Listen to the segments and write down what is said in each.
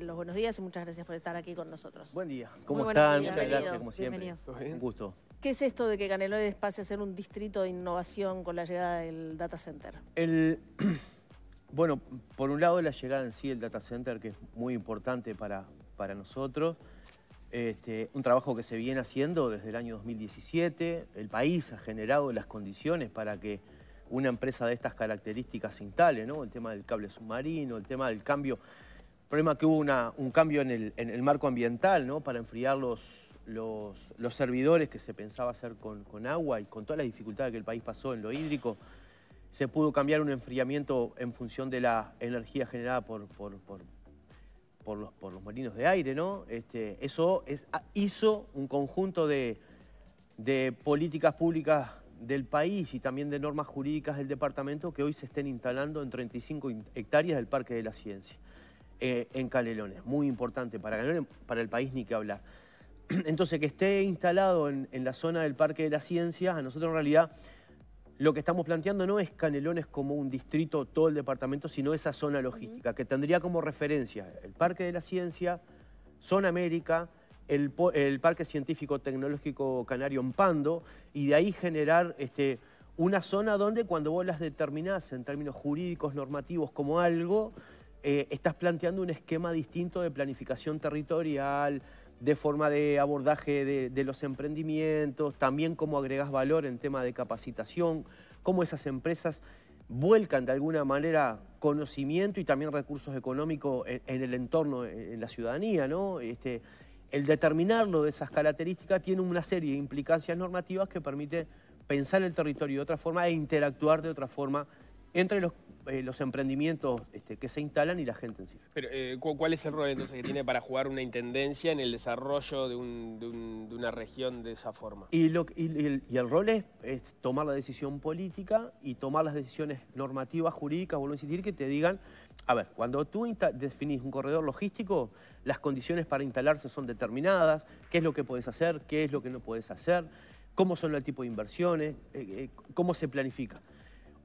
los buenos días y muchas gracias por estar aquí con nosotros. Buen día. ¿Cómo están? Muchas gracias, como siempre. Un gusto. ¿Qué es esto de que Canelones pase a ser un distrito de innovación con la llegada del data center? Bueno, por un lado la llegada en sí del data center, que es muy importante para, para nosotros. Este, un trabajo que se viene haciendo desde el año 2017. El país ha generado las condiciones para que una empresa de estas características se instale, ¿no? El tema del cable submarino, el tema del cambio problema que hubo un cambio en el, marco ambiental, Para enfriar los, servidores que se pensaba hacer con, agua y con todas las dificultades que el país pasó en lo hídrico, se pudo cambiar un enfriamiento en función de la energía generada por, los, por molinos de aire, este, eso ah, hizo un conjunto de políticas públicas del país y también de normas jurídicas del departamento que hoy se estén instalando en 35 hectáreas del Parque de la Ciencia. Eh, en Canelones. Muy importante para Canelones, para el país ni que hablar. Entonces, que esté instalado en, la zona del Parque de la Ciencia, a nosotros en realidad lo que estamos planteando no es Canelones como un distrito, todo el departamento, sino esa zona logística, que tendría como referencia el Parque de la Ciencia, Zona América, el, Parque Científico Tecnológico Canario en Pando, y de ahí generar este, una zona donde cuando vos las determinás en términos jurídicos, normativos, como algo, eh, estás planteando un esquema distinto de planificación territorial, de forma de abordaje de, los emprendimientos, también cómo agregas valor en tema de capacitación, cómo esas empresas vuelcan de alguna manera conocimiento y también recursos económicos en, el entorno, en, la ciudadanía, ¿no? Este, el determinarlo de esas características tiene una serie de implicancias normativas que permite pensar el territorio de otra forma e interactuar de otra forma entre los, eh, emprendimientos este, que se instalan y la gente en sí. Pero, eh, ¿cuál es el rol entonces que tiene para jugar una intendencia en el desarrollo de, una región de esa forma? Y, el, rol es, tomar la decisión política y tomar las decisiones normativas, jurídicas, vuelvo a insistir, que te digan, a ver, cuando tú definís un corredor logístico, las condiciones para instalarse son determinadas, qué es lo que puedes hacer, qué es lo que no puedes hacer, cómo son el tipo de inversiones, eh, cómo se planifica.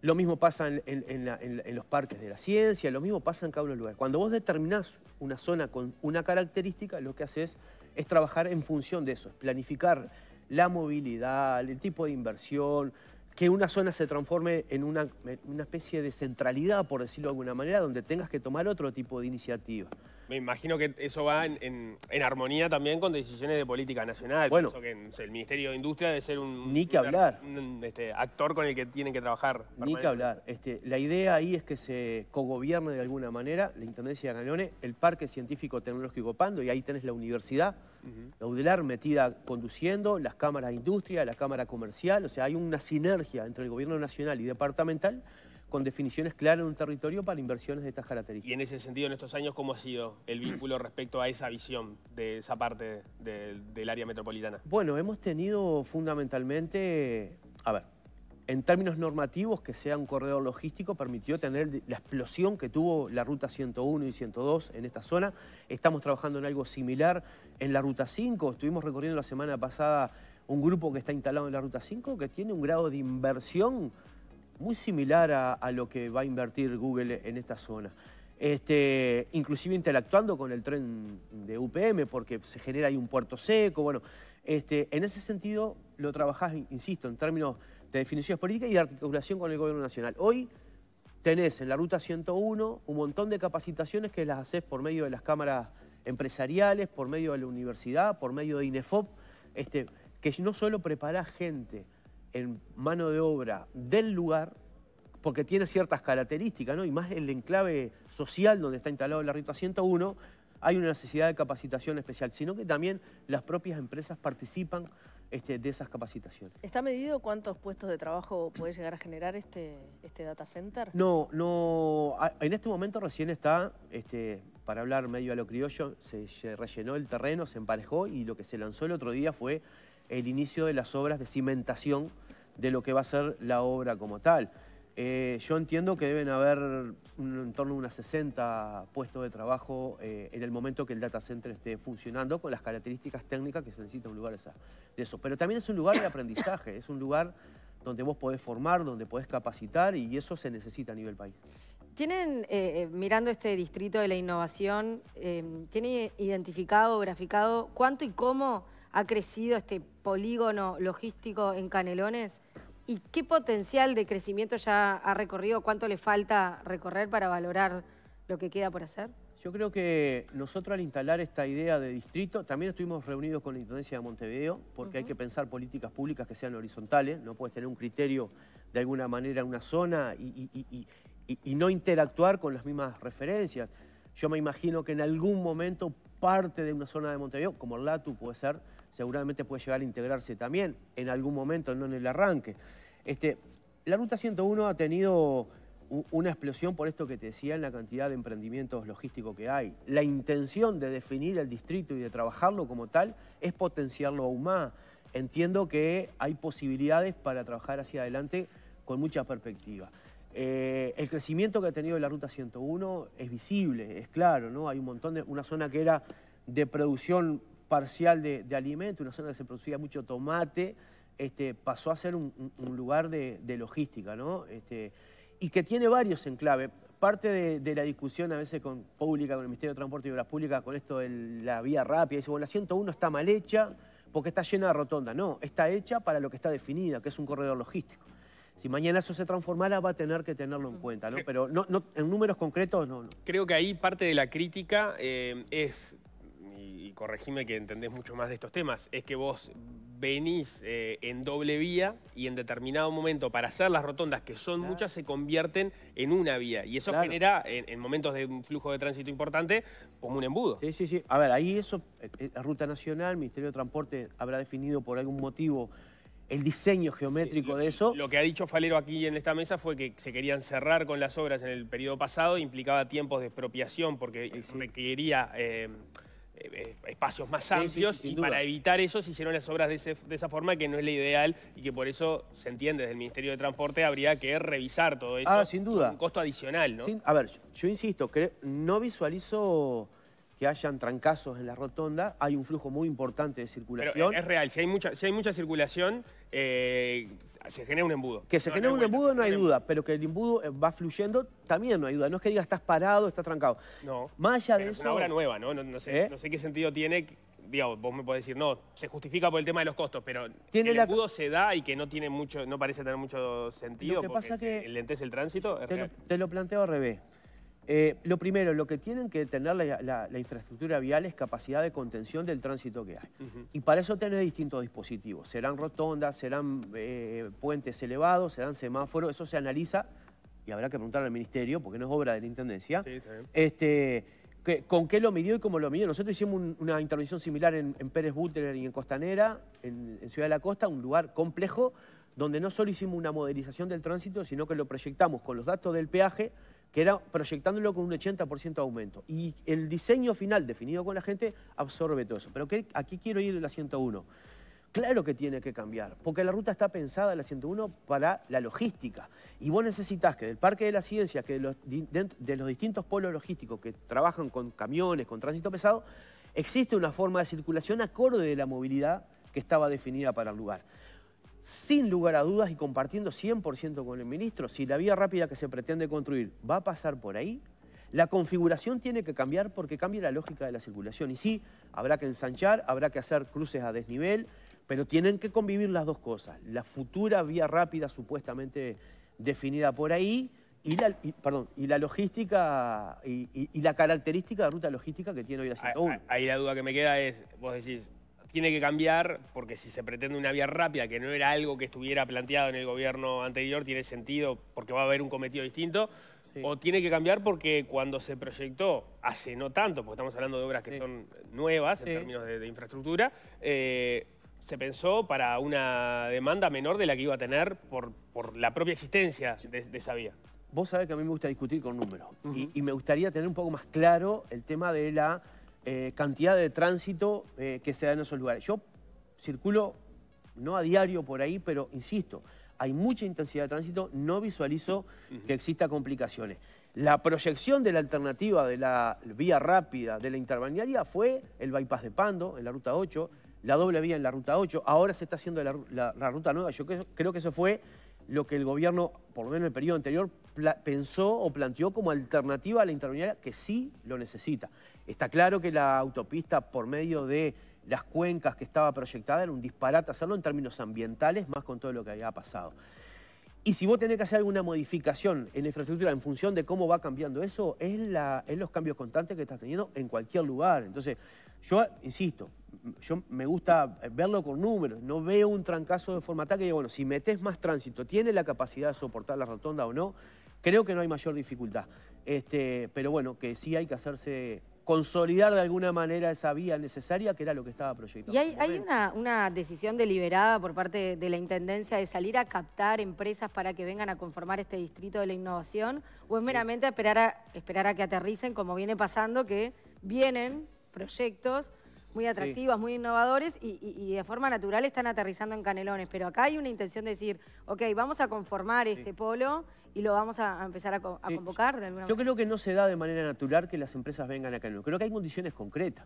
Lo mismo pasa en, los parques de la ciencia, lo mismo pasa en cada uno de los lugares. Cuando vos determinás una zona con una característica, lo que haces es trabajar en función de eso, es planificar la movilidad, el tipo de inversión, que una zona se transforme en una, una especie de centralidad, por decirlo de alguna manera, donde tengas que tomar otro tipo de iniciativa. Me imagino que eso va en, armonía también con decisiones de política nacional. Bueno, eso que el Ministerio de Industria debe ser un, este, actor con el que tienen que trabajar. Ni que hablar. Este, la idea ahí es que se cogobierne de alguna manera la Intendencia de Ananone, el Parque Científico Tecnológico Pando, y ahí tenés la universidad, la UDELAR metida conduciendo, las cámaras de industria, la cámara comercial, o sea, hay una sinergia entre el gobierno nacional y departamental con definiciones claras en un territorio para inversiones de estas características. Y en ese sentido, en estos años, ¿cómo ha sido el vínculo respecto a esa visión de esa parte del área metropolitana? Bueno, hemos tenido fundamentalmente, a ver, en términos normativos, que sea un corredor logístico permitió tener la explosión que tuvo la ruta 101 y 102 en esta zona. Estamos trabajando en algo similar en la ruta 5. Estuvimos recorriendo la semana pasada un grupo que está instalado en la ruta 5 que tiene un grado de inversión muy similar a, lo que va a invertir Google en esta zona. Este, inclusive interactuando con el tren de UPM porque se genera ahí un puerto seco. Bueno, este, en ese sentido lo trabajás, insisto, en términos de definiciones políticas y de articulación con el gobierno nacional. Hoy tenés en la Ruta 101 un montón de capacitaciones que las haces por medio de las cámaras empresariales, por medio de la universidad, por medio de INEFOP, este, que no solo preparás gente, en mano de obra del lugar, porque tiene ciertas características, ¿no? Y más el enclave social donde está instalado la rito 101, hay una necesidad de capacitación especial, sino que también las propias empresas participan este, de esas capacitaciones. ¿Está medido cuántos puestos de trabajo puede llegar a generar este, este data center? No, no. En este momento recién está, este, para hablar medio a lo criollo, se rellenó el terreno, se emparejó y lo que se lanzó el otro día fue el inicio de las obras de cimentación de lo que va a ser la obra como tal. Eh, yo entiendo que deben haber en torno a unas 60 puestos de trabajo eh, en el momento que el data center esté funcionando con las características técnicas que se necesita un lugar de eso. Pero también es un lugar de aprendizaje, es un lugar donde vos podés formar, donde podés capacitar y eso se necesita a nivel país. ¿Tienen, eh, mirando este distrito de la innovación, tiene identificado, graficado cuánto y cómo ha crecido este polígono logístico en Canelones? ¿Y qué potencial de crecimiento ya ha recorrido? ¿Cuánto le falta recorrer para valorar lo que queda por hacer? Yo creo que nosotros al instalar esta idea de distrito, también estuvimos reunidos con la Intendencia de Montevideo, porque hay que pensar políticas públicas que sean horizontales, no puedes tener un criterio de alguna manera en una zona y, y, no interactuar con las mismas referencias. Yo me imagino que en algún momento parte de una zona de Monterrey, como LATU puede ser, seguramente puede llegar a integrarse también en algún momento, no en el arranque. Este, la Ruta 101 ha tenido una explosión por esto que te decía en la cantidad de emprendimientos logísticos que hay. La intención de definir el distrito y de trabajarlo como tal es potenciarlo aún más. Entiendo que hay posibilidades para trabajar hacia adelante con mucha perspectiva. Eh, el crecimiento que ha tenido la Ruta 101 es visible, es claro, ¿no? Hay un montón de... Una zona que era de producción parcial de, alimento, una zona que se producía mucho tomate, este, pasó a ser un, lugar de, logística, ¿no? Este, y que tiene varios enclaves. Parte de, la discusión a veces con pública, con el Ministerio de Transporte y Obras Públicas, con esto de la vía rápida, dice, bueno, la 101 está mal hecha porque está llena de rotonda. No, está hecha para lo que está definida, que es un corredor logístico si mañana eso se transformara va a tener que tenerlo en cuenta, ¿no? Pero no, en números concretos no, Creo que ahí parte de la crítica eh, es, y, corregime que entendés mucho más de estos temas, es que vos venís eh, en doble vía y en determinado momento para hacer las rotondas, que son muchas, se convierten en una vía. Y eso genera, en, momentos de un flujo de tránsito importante, como un embudo. Sí, sí, sí. A ver, ahí eso, la eh, Ruta Nacional, Ministerio de Transporte habrá definido por algún motivo el diseño geométrico de eso. Lo que ha dicho Falero aquí en esta mesa fue que se querían cerrar con las obras en el periodo pasado, implicaba tiempos de expropiación porque eh, requería eh, eh, espacios más amplios y para evitar eso se hicieron las obras de, esa forma que no es la ideal y que por eso se entiende desde el Ministerio de Transporte habría que revisar todo eso. Ah, sin duda. Un costo adicional, ¿no? a ver, yo, insisto, que no visualizo que hayan trancazos en la rotonda, hay un flujo muy importante de circulación. es real, si hay mucha, circulación, eh, se genera un embudo. Que se genera un embudo no hay duda, pero que el embudo eh, va fluyendo también no hay duda. No es que diga estás parado, estás trancado. No. Más allá de eso... Es una obra nueva, ¿no? No, sé, ¿Eh? no sé qué sentido tiene Digo, vos me podés decir, no, se justifica por el tema de los costos, pero el embudo se da y que no tiene mucho, no parece tener mucho sentido lo que porque pasa que... el tránsito. te lo planteo al revés. Eh, lo primero, lo que tienen que tener la, infraestructura vial es capacidad de contención del tránsito que hay. Y para eso tener distintos dispositivos. Serán rotondas, serán eh, puentes elevados, serán semáforos. Eso se analiza y habrá que preguntar al ministerio, porque no es obra de la Intendencia. Este, ¿Con qué lo midió y cómo lo midió? Nosotros hicimos una intervención similar en, Pérez Butler y en Costanera, en, en Ciudad de la Costa, un lugar complejo, donde no solo hicimos una modernización del tránsito, sino que lo proyectamos con los datos del peaje que era proyectándolo con un 80% de aumento. Y el diseño final definido con la gente absorbe todo eso. Pero ¿qué, aquí quiero ir en la 101. Claro que tiene que cambiar, porque la ruta está pensada, la 101, para la logística. Y vos necesitas que del Parque de la Ciencia, que de los, de los distintos polos logísticos que trabajan con camiones, con tránsito pesado, existe una forma de circulación acorde de la movilidad que estaba definida para el lugar sin lugar a dudas y compartiendo 100% con el ministro, si la vía rápida que se pretende construir va a pasar por ahí, la configuración tiene que cambiar porque cambia la lógica de la circulación. Y sí, habrá que ensanchar, habrá que hacer cruces a desnivel, pero tienen que convivir las dos cosas. La futura vía rápida supuestamente definida por ahí y la, perdón, y la logística y, la característica de ruta logística que tiene hoy la 101. Ah, ah, ahí la duda que me queda es, vos decís, tiene que cambiar porque si se pretende una vía rápida, que no era algo que estuviera planteado en el gobierno anterior, tiene sentido porque va a haber un cometido distinto, o tiene que cambiar porque cuando se proyectó, hace no tanto, porque estamos hablando de obras que son nuevas en términos de, infraestructura, eh, se pensó para una demanda menor de la que iba a tener por, por la propia existencia de, esa vía. Vos sabés que a mí me gusta discutir con números y me gustaría tener un poco más claro el tema de la eh, cantidad de tránsito eh, que se da en esos lugares. Yo circulo, no a diario por ahí, pero insisto, hay mucha intensidad de tránsito, no visualizo que exista complicaciones. La proyección de la alternativa de la vía rápida de la intermediaria fue el bypass de Pando en la ruta 8, la doble vía en la ruta 8, ahora se está haciendo la, ruta nueva. Yo creo, que eso fue lo que el gobierno, por lo menos en el periodo anterior, pensó o planteó como alternativa a la intermediaria, que sí lo necesita. Está claro que la autopista por medio de las cuencas que estaba proyectada era un disparate hacerlo en términos ambientales, más con todo lo que había pasado. Y si vos tenés que hacer alguna modificación en la infraestructura en función de cómo va cambiando eso, es, la, los cambios constantes que estás teniendo en cualquier lugar. Entonces, yo insisto, yo me gusta verlo con números, no veo un trancazo de forma tal que bueno, si metes más tránsito, ¿tiene la capacidad de soportar la rotonda o no? Creo que no hay mayor dificultad. Este, pero bueno, que sí hay que hacerse consolidar de alguna manera esa vía necesaria que era lo que estaba proyectado. Y hay, una, decisión deliberada por parte de la Intendencia de salir a captar empresas para que vengan a conformar este distrito de la innovación o es meramente esperar, a, esperar a que aterricen como viene pasando que vienen proyectos muy atractivos, muy innovadores y, de forma natural están aterrizando en Canelones. Pero acá hay una intención de decir, ok, vamos a conformar este polo y lo vamos a, empezar a, convocar de alguna Yo creo que no se da de manera natural que las empresas vengan acá. Creo que hay condiciones concretas.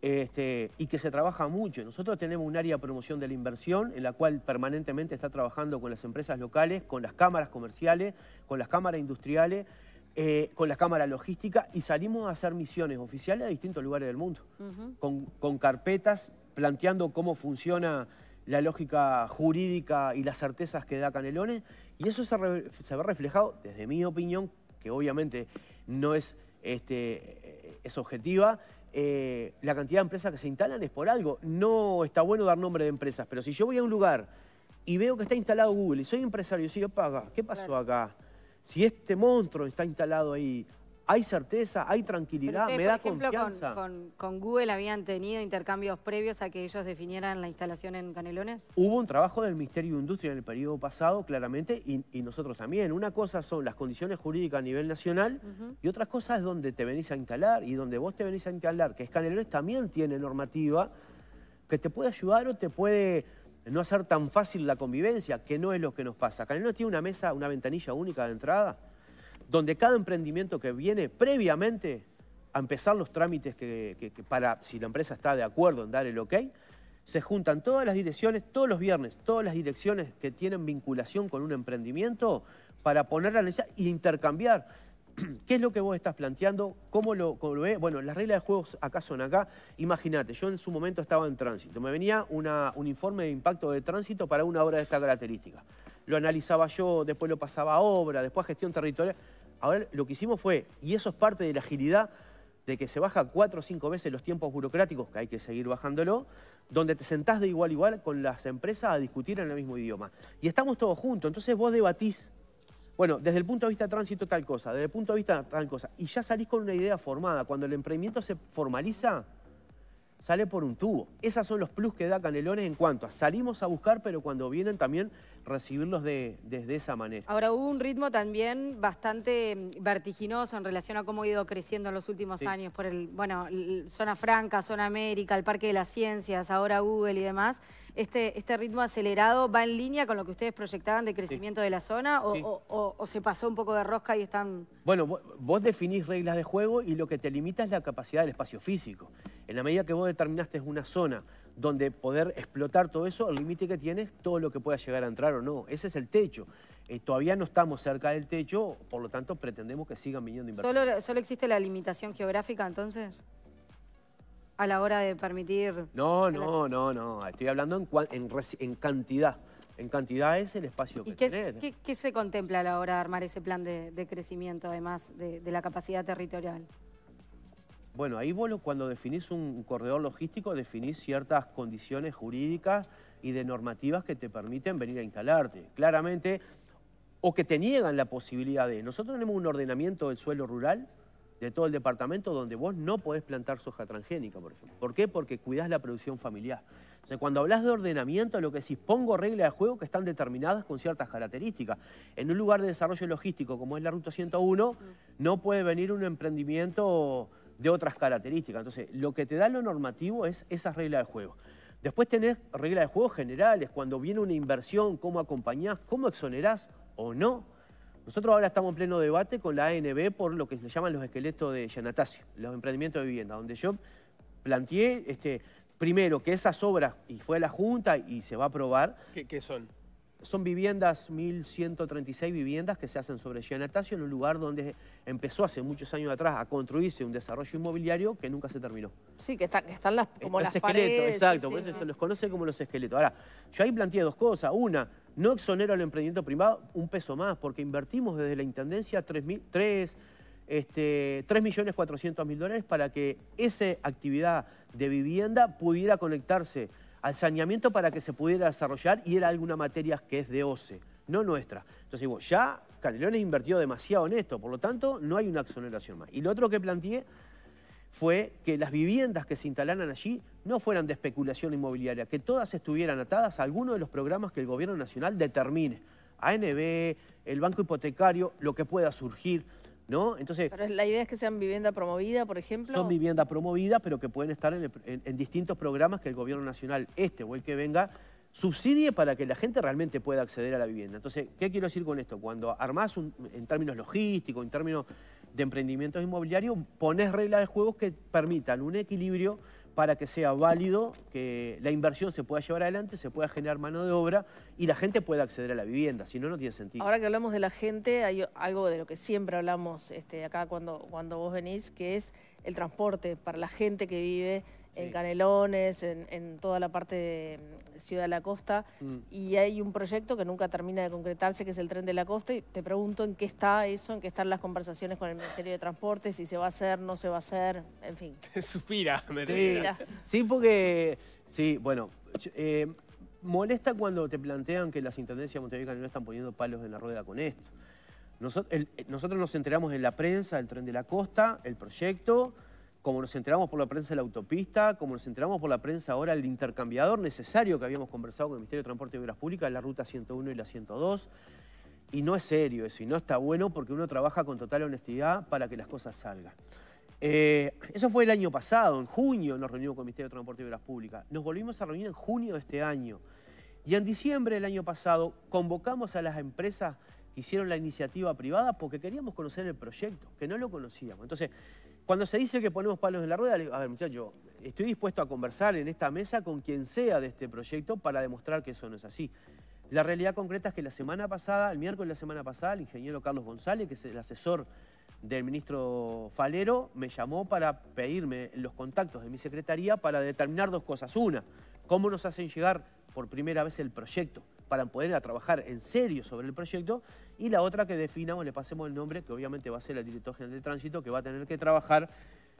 Este, y que se trabaja mucho. Nosotros tenemos un área de promoción de la inversión en la cual permanentemente está trabajando con las empresas locales, con las cámaras comerciales, con las cámaras industriales, eh, con las cámaras logísticas y salimos a hacer misiones oficiales a distintos lugares del mundo, con, carpetas planteando cómo funciona la lógica jurídica y las certezas que da Canelones. Y eso se, ve reflejado, desde mi opinión, que obviamente no es, este, eh, es objetiva, eh, la cantidad de empresas que se instalan es por algo. No está bueno dar nombre de empresas, pero si yo voy a un lugar y veo que está instalado Google y soy empresario y digo, paga, ¿qué pasó acá? Si este monstruo está instalado ahí, hay certeza, hay tranquilidad, me da por ejemplo, confianza. Con, Google habían tenido intercambios previos a que ellos definieran la instalación en Canelones? Hubo un trabajo del Ministerio de Industria en el periodo pasado, claramente, y, nosotros también. Una cosa son las condiciones jurídicas a nivel nacional y otra cosa es donde te venís a instalar y donde vos te venís a instalar, que es Canelones también tiene normativa que te puede ayudar o te puede no hacer tan fácil la convivencia, que no es lo que nos pasa. Canelones tiene una mesa, una ventanilla única de entrada, donde cada emprendimiento que viene previamente a empezar los trámites que, para, si la empresa está de acuerdo en dar el ok, se juntan todas las direcciones, todos los viernes, todas las direcciones que tienen vinculación con un emprendimiento para poner la necesidad e intercambiar. ¿Qué es lo que vos estás planteando? ¿Cómo lo, ves? Bueno, las reglas de juegos acá son acá. Imagínate, yo en su momento estaba en tránsito. Me venía una, un informe de impacto de tránsito para una obra de esta característica. Lo analizaba yo, después lo pasaba a obra, después a gestión territorial. Ahora lo que hicimos fue, y eso es parte de la agilidad, de que se baja cuatro o cinco veces los tiempos burocráticos, que hay que seguir bajándolo, donde te sentás de igual a igual con las empresas a discutir en el mismo idioma. Y estamos todos juntos, entonces vos debatís, bueno, desde el punto de vista de tránsito tal cosa, desde el punto de vista tal cosa, y ya salís con una idea formada. Cuando el emprendimiento se formaliza, sale por un tubo. Esos son los plus que da Canelones en cuanto a salimos a buscar, pero cuando vienen también recibirlos de, desde esa manera. Ahora, hubo un ritmo también bastante mm, vertiginoso en relación a cómo ha ido creciendo en los últimos años por el, bueno, Zona Franca, Zona América, el Parque de las Ciencias, ahora Google y demás. Este, este ritmo acelerado va en línea con lo que ustedes proyectaban de crecimiento de la zona o, se pasó un poco de rosca y están... Bueno, vos definís reglas de juego y lo que te limita es la capacidad del espacio físico. En la medida que vos determinaste una zona donde poder explotar todo eso, el límite que tienes, todo lo que pueda llegar a entrar o no. Ese es el techo. Eh, todavía no estamos cerca del techo, por lo tanto pretendemos que sigan viniendo inversiones. ¿Solo, existe la limitación geográfica entonces? A la hora de permitir... No, no, no, no. Estoy hablando en, cantidad. En cantidad es el espacio que qué, se contempla a la hora de armar ese plan de, crecimiento, además de la capacidad territorial? Bueno, ahí vos cuando definís un corredor logístico definís ciertas condiciones jurídicas y de normativas que te permiten venir a instalarte. Claramente, o que te niegan la posibilidad de... Nosotros tenemos un ordenamiento del suelo rural de todo el departamento donde vos no podés plantar soja transgénica, por ejemplo. ¿Por qué? Porque cuidás la producción familiar. O sea, cuando hablas de ordenamiento, lo que decís, pongo reglas de juego que están determinadas con ciertas características. En un lugar de desarrollo logístico como es la Ruta 101, no puede venir un emprendimiento de otras características. Entonces, lo que te da lo normativo es esa regla de juego. Después tenés reglas de juego generales, cuando viene una inversión, cómo acompañás, cómo exonerás o no. Nosotros ahora estamos en pleno debate con la ANB por lo que se llaman los esqueletos de Yanatacio, los emprendimientos de vivienda, donde yo planteé este, primero que esas obras, y fue a la Junta y se va a aprobar. ¿Qué, qué son? Son viviendas, 1.136 viviendas que se hacen sobre Gianatacio, en un lugar donde empezó hace muchos años atrás a construirse un desarrollo inmobiliario que nunca se terminó. Sí, que, que están las, como Los esqueletos, Exacto, por eso se los conoce como los esqueletos. Ahora, yo ahí planteé dos cosas. Una, no exonero al emprendimiento privado un peso más, porque invertimos desde la Intendencia 3.400.000 este, dólares para que esa actividad de vivienda pudiera conectarse al saneamiento para que se pudiera desarrollar y era alguna materia que es de OCE, no nuestra. Entonces digo, ya Canelones invirtió demasiado en esto, por lo tanto no hay una exoneración más. Y lo otro que planteé fue que las viviendas que se instalaran allí no fueran de especulación inmobiliaria, que todas estuvieran atadas a alguno de los programas que el gobierno nacional determine. ANB, el banco hipotecario, lo que pueda surgir. ¿no? Entonces, pero la idea es que sean vivienda promovida, por ejemplo. Son vivienda promovida, pero que pueden estar en, distintos programas que el gobierno nacional, este o el que venga, subsidie para que la gente realmente pueda acceder a la vivienda. Entonces, ¿qué quiero decir con esto? Cuando armás en términos logísticos, en términos de emprendimientos inmobiliarios, pones reglas de juegos que permitan un equilibrio para que sea válido, que la inversión se pueda llevar adelante, se pueda generar mano de obra y la gente pueda acceder a la vivienda, si no, no tiene sentido. Ahora que hablamos de la gente, hay algo de lo que siempre hablamos este, acá cuando, cuando vos venís, que es el transporte para la gente que vive en Canelones, en, toda la parte de mm, Ciudad de la Costa. Mm. Y hay un proyecto que nunca termina de concretarse, que es el tren de la costa. Y te pregunto en qué está eso, en qué están las conversaciones con el Ministerio de Transporte, si se va a hacer, no se va a hacer, en fin. Te suspira, me sí. sí, porque, sí, bueno, eh, molesta cuando te plantean que las intendencias de Montevideo y Canelones están poniendo palos en la rueda con esto. Eh, nosotros nos enteramos en la prensa del tren de la costa, el proyecto, como nos enteramos por la prensa de la autopista, como nos enteramos por la prensa ahora el intercambiador necesario que habíamos conversado con el Ministerio de Transporte y Obras Públicas, la ruta 101 y la 102. Y no es serio eso, y no está bueno porque uno trabaja con total honestidad para que las cosas salgan. Eh, eso fue el año pasado, en junio nos reunimos con el Ministerio de Transporte y Obras Públicas. Nos volvimos a reunir en junio de este año. Y en diciembre del año pasado convocamos a las empresas que hicieron la iniciativa privada porque queríamos conocer el proyecto, que no lo conocíamos. Entonces, cuando se dice que ponemos palos en la rueda, le digo, a ver muchachos, estoy dispuesto a conversar en esta mesa con quien sea de este proyecto para demostrar que eso no es así. La realidad concreta es que la semana pasada, el miércoles de la semana pasada, el ingeniero Carlos González, que es el asesor del ministro Falero, me llamó para pedirme los contactos de mi secretaría para determinar dos cosas. Una, cómo nos hacen llegar por primera vez el proyecto para poder trabajar en serio sobre el proyecto, y la otra que definamos, le pasemos el nombre, que obviamente va a ser el director general de tránsito, que va a tener que trabajar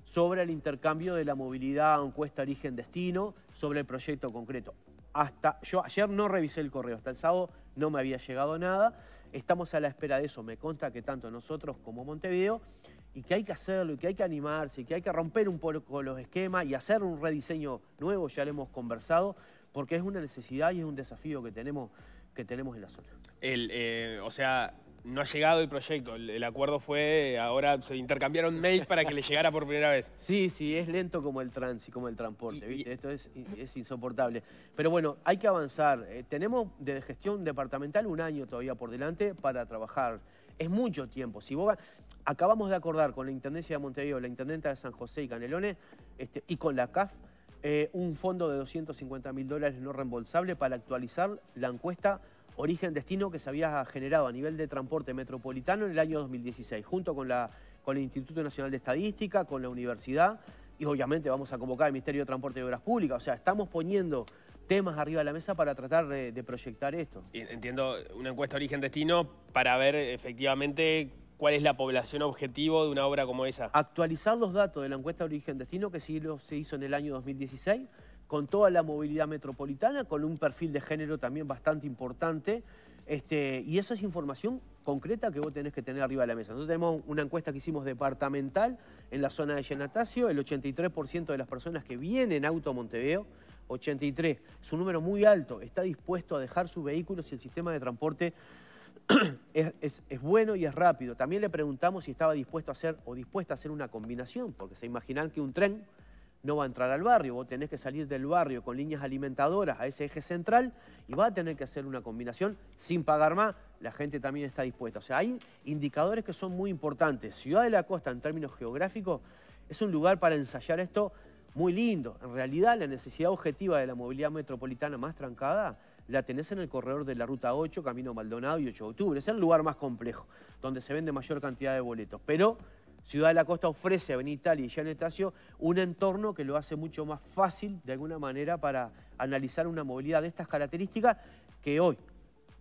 sobre el intercambio de la movilidad encuesta, origen-destino, sobre el proyecto concreto. Hasta, yo ayer no revisé el correo, hasta el sábado no me había llegado nada, estamos a la espera de eso, me consta que tanto nosotros como Montevideo, y que hay que hacerlo, y que hay que animarse, y que hay que romper un poco los esquemas y hacer un rediseño nuevo, ya lo hemos conversado, porque es una necesidad y es un desafío que tenemos, que tenemos en la zona. El, eh, o sea, no ha llegado el proyecto. El, acuerdo fue, ahora se intercambiaron mails para que le llegara por primera vez. Sí, sí, es lento como el tránsito, como el transporte, Esto es, es, insoportable. Pero bueno, hay que avanzar. Eh, tenemos de gestión departamental un año todavía por delante para trabajar. Es mucho tiempo. Si acabamos de acordar con la Intendencia de Montevideo, la Intendenta de San José y Canelones, este, y con la CAF, eh, un fondo de 250 mil dólares no reembolsable para actualizar la encuesta origen-destino que se había generado a nivel de transporte metropolitano en el año 2016, junto con, la, con el Instituto Nacional de Estadística, con la universidad, y obviamente vamos a convocar al Ministerio de Transporte y Obras Públicas. O sea, estamos poniendo temas arriba de la mesa para tratar de, de proyectar esto. Entiendo una encuesta origen-destino para ver efectivamente cuál es la población objetivo de una obra como esa. Actualizar los datos de la encuesta de origen destino que se hizo en el año 2016 con toda la movilidad metropolitana, con un perfil de género también bastante importante. Este, y esa es información concreta que vos tenés que tener arriba de la mesa. Nosotros tenemos una encuesta que hicimos departamental en la zona de Yenatacio, el 83% de las personas que vienen auto a Montevideo, 83, es un número muy alto, está dispuesto a dejar su vehículo si el sistema de transporte es, bueno y es rápido. También le preguntamos si estaba dispuesto a hacer o dispuesta a hacer una combinación, porque se imaginan que un tren no va a entrar al barrio, vos tenés que salir del barrio con líneas alimentadoras a ese eje central y va a tener que hacer una combinación sin pagar más, la gente también está dispuesta. O sea, hay indicadores que son muy importantes. Ciudad de la Costa, en términos geográficos, es un lugar para ensayar esto muy lindo. En realidad, la necesidad objetiva de la movilidad metropolitana más trancada la tenés en el corredor de la Ruta 8, Camino Maldonado y 8 de Octubre. Es el lugar más complejo, donde se vende mayor cantidad de boletos. Pero Ciudad de la Costa ofrece a Benitalia y Janetacio un entorno que lo hace mucho más fácil, de alguna manera, para analizar una movilidad de estas características que hoy,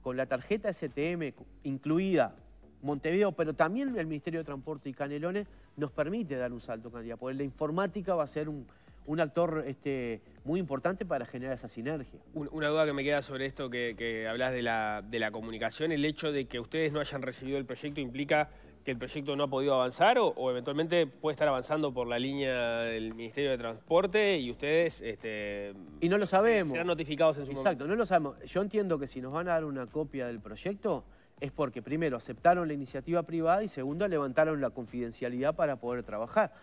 con la tarjeta STM incluida Montevideo, pero también el Ministerio de Transporte y Canelones, nos permite dar un salto, porque la informática va a ser un un actor este, muy importante para generar esa sinergia. Una duda que me queda sobre esto que, hablas de la, comunicación, el hecho de que ustedes no hayan recibido el proyecto implica que el proyecto no ha podido avanzar o, eventualmente puede estar avanzando por la línea del Ministerio de Transporte y ustedes... Este, y no lo sabemos. Serán notificados en su Exacto, no lo sabemos. Yo entiendo que si nos van a dar una copia del proyecto es porque primero aceptaron la iniciativa privada y segundo levantaron la confidencialidad para poder trabajar.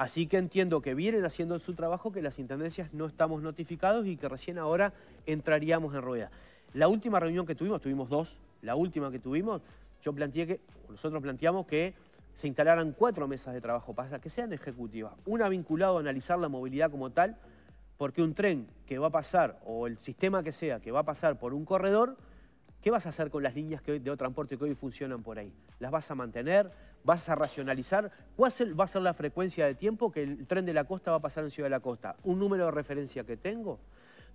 Así que entiendo que vienen haciendo su trabajo, que las intendencias no estamos notificados y que recién ahora entraríamos en rueda. La última reunión que tuvimos, tuvimos dos, la última que tuvimos, yo planteé que, nosotros planteamos que se instalaran cuatro mesas de trabajo para que sean ejecutivas. Una vinculada a analizar la movilidad como tal, porque un tren que va a pasar, o el sistema que sea, que va a pasar por un corredor, ¿qué vas a hacer con las líneas que hoy, de transporte que hoy funcionan por ahí? ¿Las vas a mantener? vas a racionalizar cuál va a ser la frecuencia de tiempo que el tren de la costa va a pasar en Ciudad de la Costa. Un número de referencia que tengo,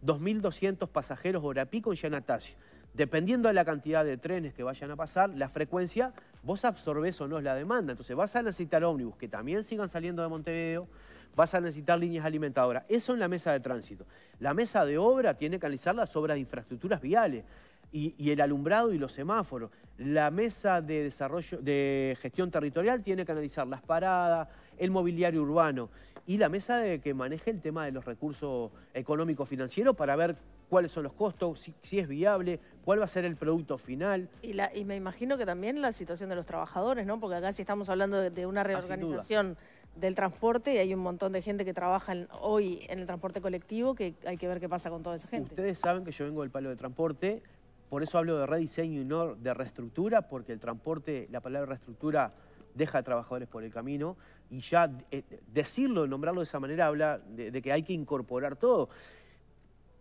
2.200 pasajeros hora pico en Yanatacio. Dependiendo de la cantidad de trenes que vayan a pasar, la frecuencia, vos absorbes o no es la demanda. Entonces vas a necesitar ómnibus que también sigan saliendo de Montevideo, vas a necesitar líneas alimentadoras. Eso en la mesa de tránsito. La mesa de obra tiene que analizar las obras de infraestructuras viales. Y, el alumbrado y los semáforos. La mesa de desarrollo de gestión territorial tiene que analizar las paradas, el mobiliario urbano y la mesa de que maneje el tema de los recursos económicos financieros para ver cuáles son los costos, si, es viable, cuál va a ser el producto final. Y, me imagino que también la situación de los trabajadores, ¿no? Porque acá si estamos hablando de, una ah, reorganización del transporte y hay un montón de gente que trabaja hoy en el transporte colectivo que hay que ver qué pasa con toda esa gente. Ustedes saben que yo vengo del palo de transporte por eso hablo de rediseño y no de reestructura, porque el transporte, la palabra reestructura deja a trabajadores por el camino y ya eh, decirlo, nombrarlo de esa manera habla de, que hay que incorporar todo.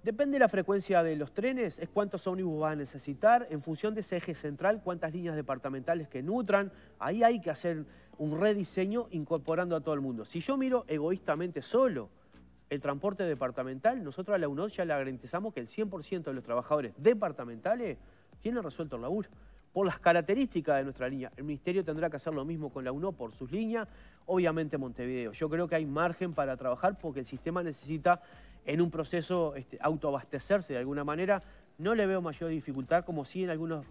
Depende de la frecuencia de los trenes, es cuántos ómnibus va a necesitar, en función de ese eje central, cuántas líneas departamentales que nutran, ahí hay que hacer un rediseño incorporando a todo el mundo. Si yo miro egoístamente solo, el transporte departamental, nosotros a la UNO ya le garantizamos que el 100% de los trabajadores departamentales tienen resuelto el laburo. Por las características de nuestra línea, el Ministerio tendrá que hacer lo mismo con la UNO por sus líneas, obviamente Montevideo. Yo creo que hay margen para trabajar porque el sistema necesita en un proceso este, autoabastecerse de alguna manera. No le veo mayor dificultad como si en algunos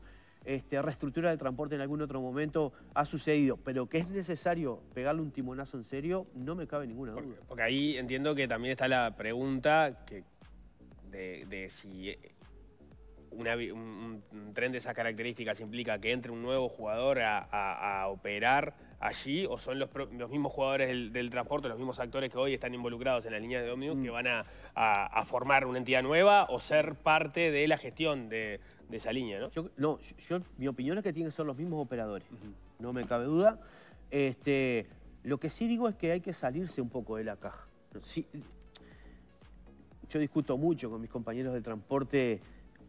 este, reestructura del transporte en algún otro momento ha sucedido, pero que es necesario pegarle un timonazo en serio, no me cabe ninguna duda. Porque, ahí entiendo que también está la pregunta de, si un, tren de esas características implica que entre un nuevo jugador a operar allí o son los, mismos jugadores del, transporte, los mismos actores que hoy están involucrados en la línea de Omnibus que mm. van a, formar una entidad nueva o ser parte de la gestión de, esa línea, ¿no? no, yo, mi opinión es que tienen que ser los mismos operadores, no me cabe duda. Este, lo que sí digo es que hay que salirse un poco de la caja. yo discuto mucho con mis compañeros del transporte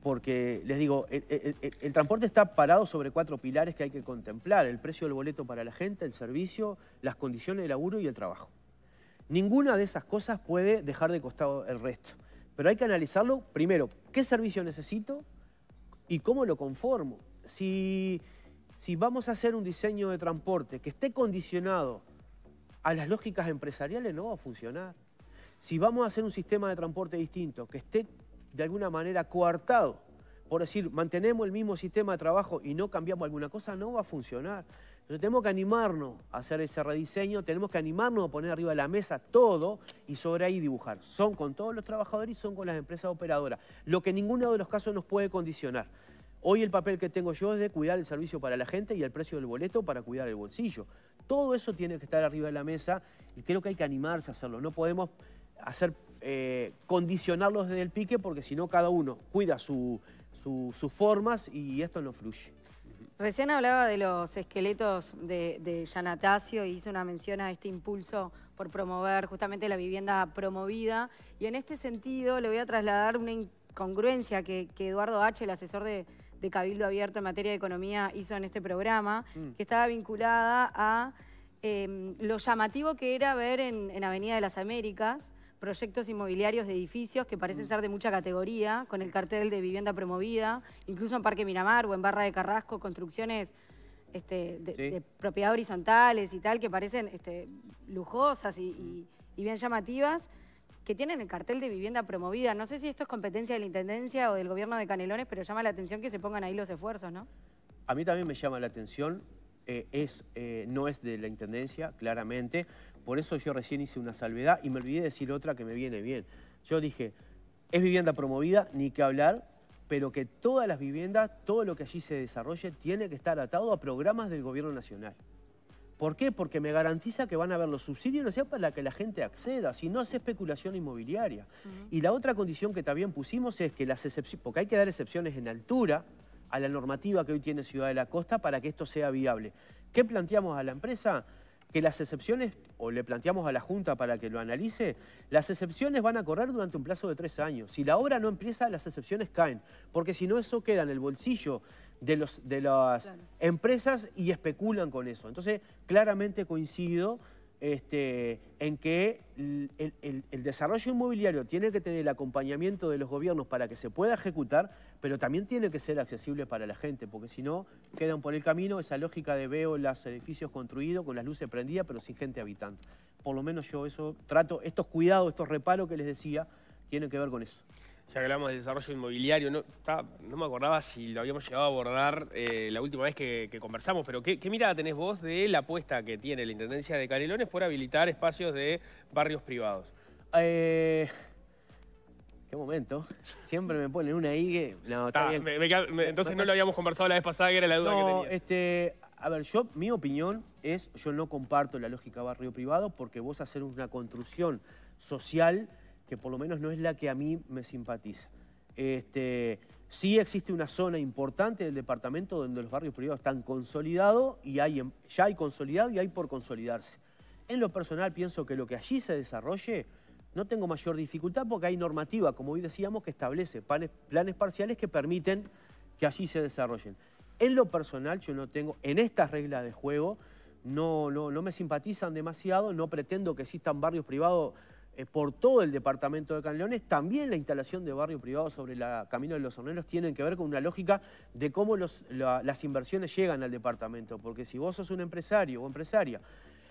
porque les digo, el, transporte está parado sobre cuatro pilares que hay que contemplar, el precio del boleto para la gente, el servicio, las condiciones de laburo y el trabajo. Ninguna de esas cosas puede dejar de costado el resto, pero hay que analizarlo primero, ¿qué servicio necesito y cómo lo conformo? Si, si vamos a hacer un diseño de transporte que esté condicionado a las lógicas empresariales, no va a funcionar. Si vamos a hacer un sistema de transporte distinto, que esté de alguna manera coartado por decir, mantenemos el mismo sistema de trabajo y no cambiamos alguna cosa, no va a funcionar. Entonces tenemos que animarnos a hacer ese rediseño, tenemos que animarnos a poner arriba de la mesa todo y sobre ahí dibujar. Son con todos los trabajadores y son con las empresas operadoras, lo que ninguno de los casos nos puede condicionar. Hoy el papel que tengo yo es de cuidar el servicio para la gente y el precio del boleto para cuidar el bolsillo. Todo eso tiene que estar arriba de la mesa y creo que hay que animarse a hacerlo. No podemos hacer eh, condicionarlos desde el pique porque si no cada uno cuida sus formas y esto no fluye. Recién hablaba de los esqueletos de, de Yanatacio y hizo una mención a este impulso por promover justamente la vivienda promovida. Y en este sentido le voy a trasladar una incongruencia que, Eduardo H., el asesor de, Cabildo Abierto en materia de economía, hizo en este programa, mm. que estaba vinculada a em, lo llamativo que era ver en Avenida de las Américas proyectos inmobiliarios de edificios que parecen mm. ser de mucha categoría, con el cartel de vivienda promovida, incluso en Parque Miramar o en Barra de Carrasco, construcciones este, de, propiedad horizontales y tal, que parecen este, lujosas y, bien llamativas, que tienen el cartel de vivienda promovida. No sé si esto es competencia de la Intendencia o del gobierno de Canelones, pero llama la atención que se pongan ahí los esfuerzos, ¿no? A mí también me llama la atención, eh, es, eh, no es de la Intendencia, claramente, por eso yo recién hice una salvedad y me olvidé de decir otra que me viene bien. Yo dije, es vivienda promovida, ni que hablar, pero que todas las viviendas, todo lo que allí se desarrolle, tiene que estar atado a programas del gobierno nacional. ¿Por qué? Porque me garantiza que van a haber los subsidios, no sea, para que la gente acceda, si no es especulación inmobiliaria. Y la otra condición que también pusimos es que las excepciones, porque hay que dar excepciones en altura a la normativa que hoy tiene Ciudad de la Costa para que esto sea viable. ¿Qué planteamos a la empresa? que las excepciones, o le planteamos a la Junta para que lo analice, las excepciones van a correr durante un plazo de tres años. Si la obra no empieza, las excepciones caen, porque si no eso queda en el bolsillo de, los, de las empresas y especulan con eso. Entonces, claramente coincido este, en que el, desarrollo inmobiliario tiene que tener el acompañamiento de los gobiernos para que se pueda ejecutar, pero también tiene que ser accesible para la gente, porque si no, quedan por el camino esa lógica de veo los edificios construidos con las luces prendidas, pero sin gente habitando. Por lo menos yo eso trato, estos cuidados, estos reparos que les decía, tienen que ver con eso ya hablamos de desarrollo inmobiliario, no, me acordaba si lo habíamos llegado a abordar eh, la última vez que, conversamos, pero ¿qué, mirada tenés vos de la apuesta que tiene la Intendencia de Canelones por habilitar espacios de barrios privados? Eh, qué momento. Siempre me ponen una IGE. No, está, ah, bien. entonces no lo habíamos conversado la vez pasada, que era la duda que tenía. Este, a ver, yo, mi opinión es, yo no comparto la lógica barrio privado porque vos hacer una construcción social que por lo menos no es la que a mí me simpatiza. Este, sí existe una zona importante del departamento donde los barrios privados están consolidados y hay, em, ya hay consolidado y hay por consolidarse. En lo personal pienso que lo que allí se desarrolle no tengo mayor dificultad porque hay normativa, como hoy decíamos, que establece planes, parciales que permiten que allí se desarrollen. En lo personal yo no tengo, en estas reglas de juego, no me simpatizan demasiado, no pretendo que existan barrios privados eh, por todo el departamento de Canelones, también la instalación de barrio privado sobre el Camino de los Horneros tienen que ver con una lógica de cómo las inversiones llegan al departamento, porque si vos sos un empresario o empresaria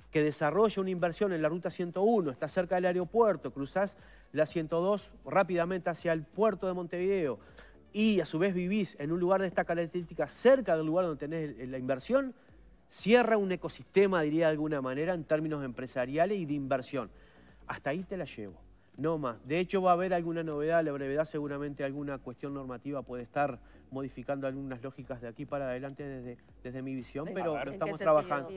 que desarrolla una inversión en la ruta 101, está cerca del aeropuerto, cruzás la 102 rápidamente hacia el puerto de Montevideo y a su vez vivís en un lugar de esta característica cerca del lugar donde tenés la inversión, cierra un ecosistema, diría de alguna manera, en términos empresariales y de inversión. Hasta ahí te la llevo. No más. De hecho, va a haber alguna novedad, la brevedad seguramente alguna cuestión normativa puede estar modificando algunas lógicas de aquí para adelante desde, desde mi visión, pero estamos trabajando.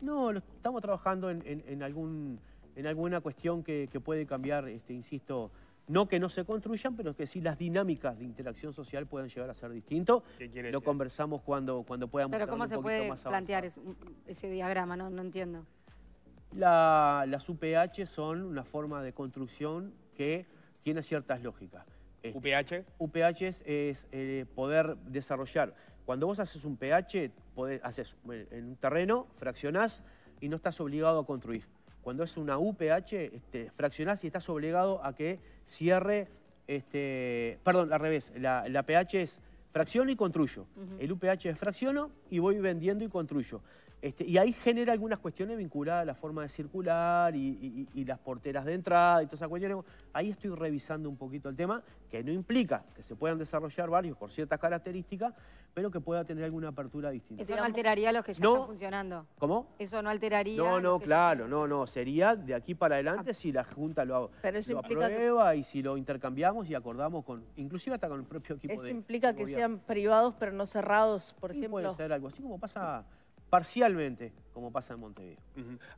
no, estamos trabajando en, algún, en alguna cuestión que, puede cambiar, este, insisto, no que no se construyan, pero que sí las dinámicas de interacción social puedan llegar a ser distinto, Lo conversamos cuando, cuando podamos. Pero ¿cómo se puede plantear ese, ese diagrama? No, no entiendo las UPH son una forma de construcción que tiene ciertas lógicas. Este, ¿UPH? UPH es, eh, poder desarrollar. Cuando vos haces un PH, haces en un terreno, fraccionás y no estás obligado a construir. Cuando es una UPH, este, fraccionás y estás obligado a que cierre, este, perdón, al revés, la, PH es fracciono y construyo. El UPH es fracciono y voy vendiendo y construyo. Este, y ahí genera algunas cuestiones vinculadas a la forma de circular y, las porteras de entrada y todas esas cuestiones. Ahí estoy revisando un poquito el tema, que no implica que se puedan desarrollar varios por ciertas características, pero que pueda tener alguna apertura distinta. Eso no alteraría los que ya están funcionando. ¿Cómo? Eso no alteraría. No, no, claro, no, no. Sería de aquí para adelante ah. si la Junta lo, aprueba y si lo intercambiamos y acordamos con, inclusive hasta con el propio equipo de. Eso implica que sean privados pero no cerrados, por ejemplo. Puede ser algo así como pasa. Parcialmente, como pasa en Montevideo.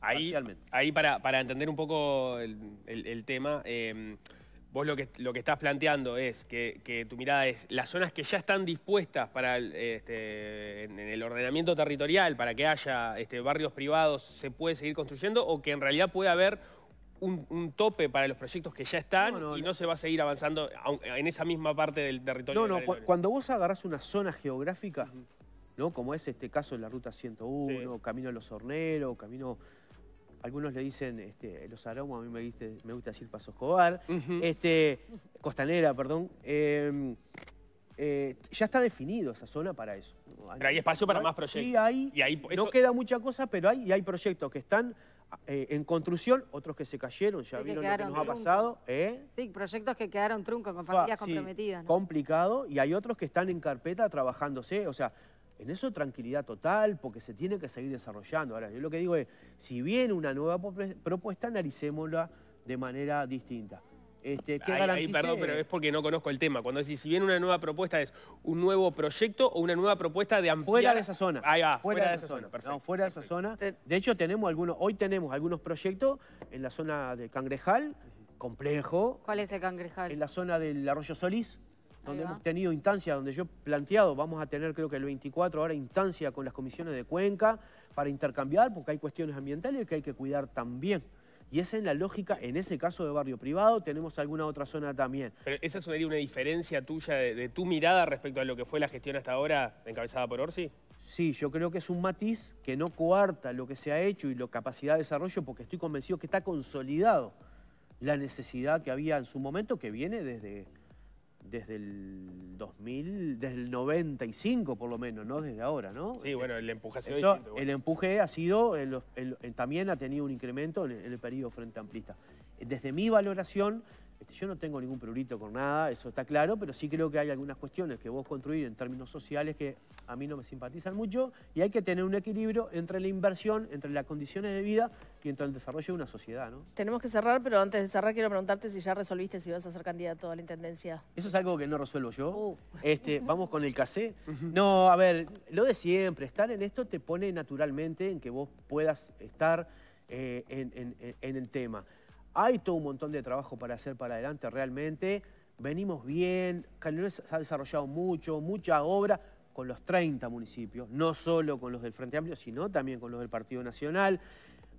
ahí, Parcialmente. Ahí para, entender un poco el, tema, em, vos lo que, lo que estás planteando es que, tu mirada es las zonas que ya están dispuestas para este, en, el ordenamiento territorial, para que haya este, barrios privados, se puede seguir construyendo o que en realidad puede haber un, tope para los proyectos que ya están y no se va a seguir avanzando en esa misma parte del territorio. No, no, cuando vos agarrás una zona geográfica, como es este caso en la Ruta 101, Camino a los Horneros, Camino... Algunos le dicen este, los aromos, a mí me, me gusta decir Paso Escobar. este, Costanera, perdón. Em, eh, ya está definido esa zona para eso. Pero hay espacio para más proyectos. Sí, y ahí, no queda mucha cosa, pero hay, hay proyectos que están eh, en construcción, otros que se cayeron, ya vieron lo que nos ha pasado. ¿eh? Sí, proyectos que quedaron truncos, con familias comprometidas. Complicado, y hay otros que están en carpeta trabajándose, o sea, en eso tranquilidad total, porque se tiene que seguir desarrollando. Ahora, yo lo que digo es, si viene una nueva propuesta, analicémosla de manera distinta. Este, ¿qué ahí, perdón, pero es porque no conozco el tema. Cuando decís, si viene una nueva propuesta, ¿es un nuevo proyecto o una nueva propuesta de ampliar...? Fuera de esa zona. Ahí va, fuera, de, esa zona. fuera de esa zona. De hecho, tenemos algunos, hoy tenemos algunos proyectos en la zona de Cangrejal, complejo. ¿Cuál es el Cangrejal? En la zona del Arroyo Solís donde hemos tenido instancia donde yo he planteado, vamos a tener creo que el 24 ahora instancia con las comisiones de Cuenca para intercambiar, porque hay cuestiones ambientales que hay que cuidar también. Y esa es la lógica, en ese caso de barrio privado, tenemos alguna otra zona también. Pero esa sería una diferencia tuya, de, de, tu mirada respecto a lo que fue la gestión hasta ahora encabezada por Orsi. Sí, yo creo que es un matiz que no coarta lo que se ha hecho y la capacidad de desarrollo, porque estoy convencido que está consolidado la necesidad que había en su momento, que viene desde desde el 2000, desde el 95 por lo menos, ¿no? Desde ahora, ¿no? Sí, eh, bueno, el empuje ha sido El empuje ha sido, también ha tenido un incremento en el, periodo frente amplista. Desde mi valoración, este, yo no tengo ningún prurito con nada, eso está claro, pero sí creo que hay algunas cuestiones que vos construís en términos sociales que a mí no me simpatizan mucho y hay que tener un equilibrio entre la inversión, entre las condiciones de vida y entre el desarrollo de una sociedad. Tenemos que cerrar, pero antes de cerrar quiero preguntarte si ya resolviste si vas a ser candidato a la Intendencia. Eso es algo que no resuelvo yo. Uh. Este, vamos con el casé. No, a ver, lo de siempre, estar en esto te pone naturalmente en que vos puedas estar eh, en el tema. Hay todo un montón de trabajo para hacer para adelante realmente. Venimos bien, Canelones ha desarrollado mucho, mucha obra con los 30 municipios, no solo con los del Frente Amplio, sino también con los del Partido Nacional.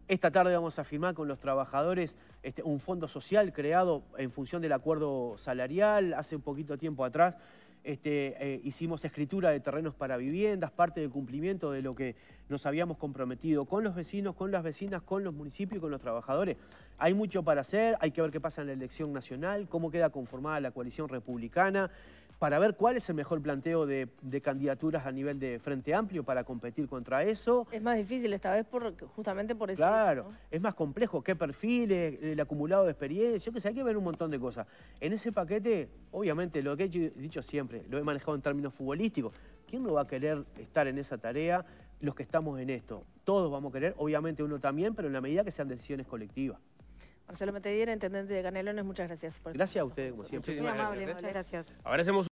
Esta tarde vamos a firmar con los trabajadores este, un fondo social creado en función del acuerdo salarial. Hace un poquito tiempo atrás este, eh, hicimos escritura de terrenos para viviendas, parte del cumplimiento de lo que nos habíamos comprometido con los vecinos, con las vecinas, con los municipios y con los trabajadores. Hay mucho para hacer, hay que ver qué pasa en la elección nacional, cómo queda conformada la coalición republicana, para ver cuál es el mejor planteo de, candidaturas a nivel de Frente Amplio para competir contra eso. Es más difícil esta vez justamente por eso. Claro, es más complejo, qué perfiles, el acumulado de experiencia, sé, hay que ver un montón de cosas. En ese paquete, obviamente, lo que he dicho siempre, lo he manejado en términos futbolísticos, ¿quién no va a querer estar en esa tarea? Los que estamos en esto, todos vamos a querer, obviamente uno también, pero en la medida que sean decisiones colectivas. Marcelo Metedier, intendente de Canelones, muchas gracias por Gracias a ustedes, como siempre. Muchísimas gracias.